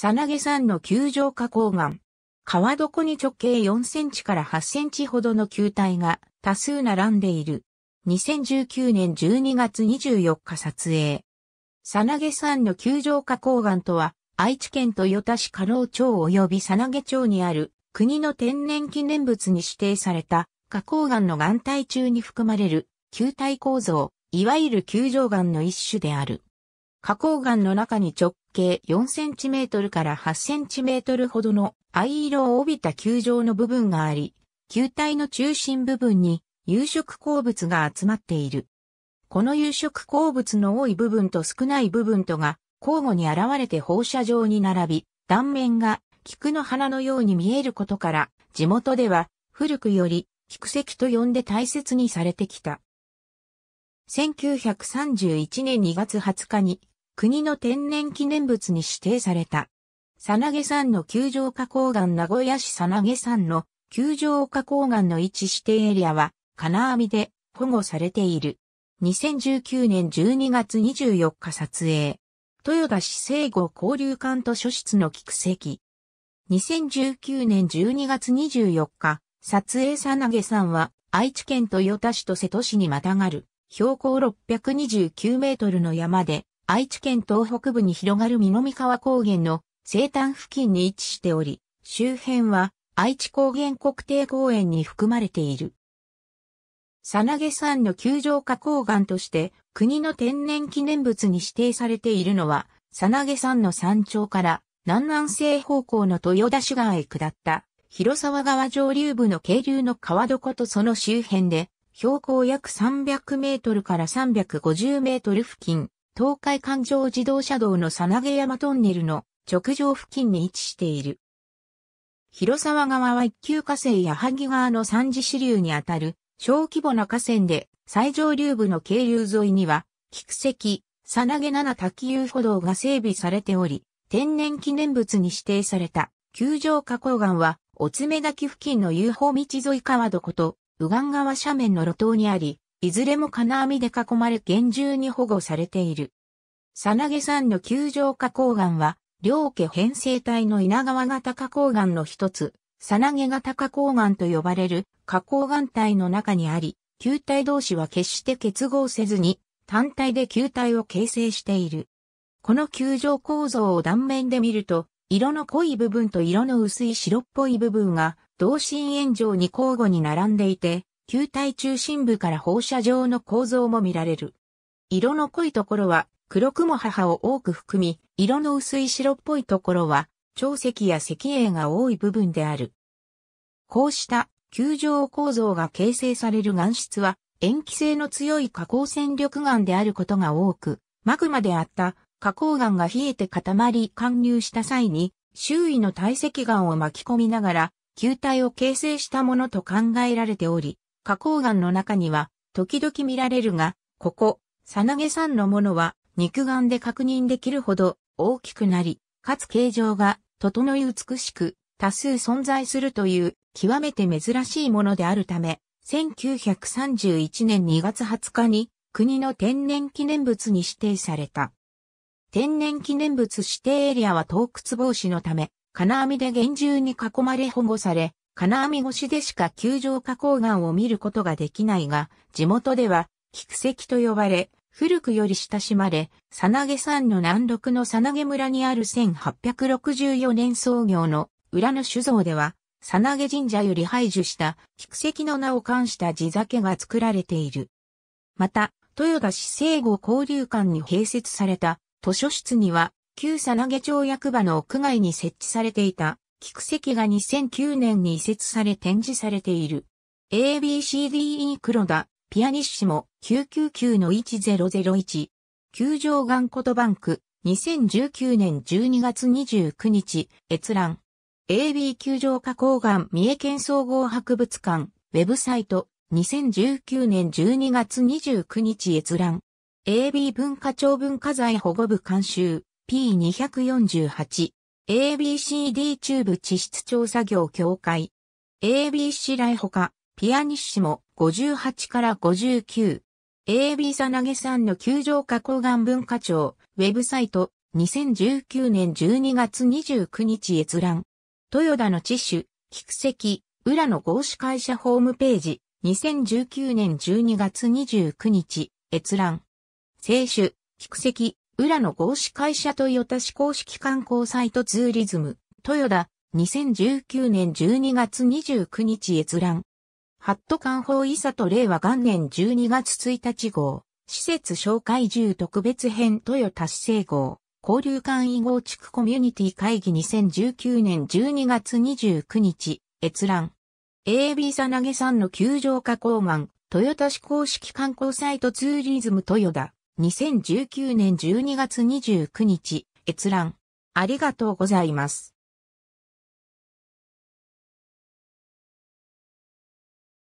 さなげ山の球状花崗岩。川床に直径4センチから8センチほどの球体が多数並んでいる。2019年12月24日撮影。さなげ山の球状花崗岩とは、愛知県豊田市加納町及びさなげ町にある国の天然記念物に指定された花崗岩の岩体中に含まれる球体構造、いわゆる球状岩の一種である。花崗岩の中に直径 4cm から 8cm ほどの藍色を帯びた球状の部分があり、球体の中心部分に有色鉱物が集まっている。この有色鉱物の多い部分と少ない部分とが交互に現れて放射状に並び、断面が菊の花のように見えることから、地元では古くより菊石と呼んで大切にされてきた。1931年2月20日に国の天然記念物に指定された。さなげ山の球場花崗岩名古屋市さなげ山の球場花崗岩の位置指定エリアは金網で保護されている。2019年12月24日撮影。豊田市生後交流館図書室の菊石。2019年12月24日、撮影さなげさんは愛知県豊田市と瀬戸市にまたがる標高629メートルの山で愛知県東北部に広がる南川高原の西端付近に位置しており、周辺は愛知高原国定公園に含まれている。さなげ山の球上、花崗岩として国の天然記念物に指定されているのは、さなげ山の山頂から南南西方向の豊田市川へ下った広沢川上流部の渓流の川床とその周辺で、標高約300メートルから350メートル付近、東海環状自動車道のさなげ山トンネルの直上付近に位置している。広沢川は一級河川や萩川の三次支流にあたる小規模な河川で最上流部の渓流沿いには菊石、さなげ七滝遊歩道が整備されており、天然記念物に指定された球状花崗岩は、お爪め滝付近の遊歩道沿い川床と、右岸川斜面の路頭にあり、いずれも金網で囲まれ厳重に保護されている。さなげ山の球状花崗岩は、両家編成体の稲川型花崗岩の一つ、さなげ型花崗岩と呼ばれる花崗岩体の中にあり、球体同士は決して結合せずに、単体で球体を形成している。この球状構造を断面で見ると、色の濃い部分と色の薄い白っぽい部分が、同心円状に交互に並んでいて、球体中心部から放射状の構造も見られる。色の濃いところは黒雲母を多く含み、色の薄い白っぽいところは、長石や石英が多い部分である。こうした球状構造が形成される岩質は、塩基性の強い加工戦力岩であることが多く、マグマであった加工岩が冷えて固まり貫入した際に、周囲の堆積岩を巻き込みながら、球体を形成したものと考えられており、花崗岩の中には、時々見られるが、ここ、さなげ山のものは、肉眼で確認できるほど大きくなり、かつ形状が整い美しく、多数存在するという極めて珍しいものであるため、1931年2月20日に国の天然記念物に指定された。天然記念物指定エリアは洞窟防止のため、金網で厳重に囲まれ保護され、金網越しでしか球状花崗岩を見ることができないが、地元では、菊石と呼ばれ、古くより親しまれ、さなげ山の南麓のさなげ村にある1864年創業の裏の酒造では、さなげ神社より排除した菊石の名を冠した地酒が作られている。また、豊田市聖護交流館に併設された図書室には、旧さなげ町役場の屋外に設置されていた菊石が2009年に移設され展示されている。ABCDE 黒田、ピアニッシモ、999の1001、球場ガンコトバンク、2019年12月29日、閲覧。AB 球場加工岩三重県総合博物館、ウェブサイト、2019年12月29日閲覧。AB 文化庁文化財保護部監修 P248。ABCD ーブ地質調査業協会。ABC 来ほか、ピアニッシモ58から59。AB さなげさんの球場加工岩文化庁、ウェブサイト、2019年12月29日閲覧。豊田の知種、菊石、浦野合資会社ホームページ、2019年12月29日、閲覧。青種、菊石、浦野合資会社トヨタ市公式観光サイトツーリズム、豊田、2019年12月29日閲覧。ハット観法伊佐と令和元年12月1日号、施設紹介10特別編豊田市政号、交流館囲合地区コミュニティ会議2019年12月29日、閲覧。AB さなげさんの球場加工マン、豊田市公式観光サイトツーリズム豊田。2019年12月29日、閲覧。ありがとうございます。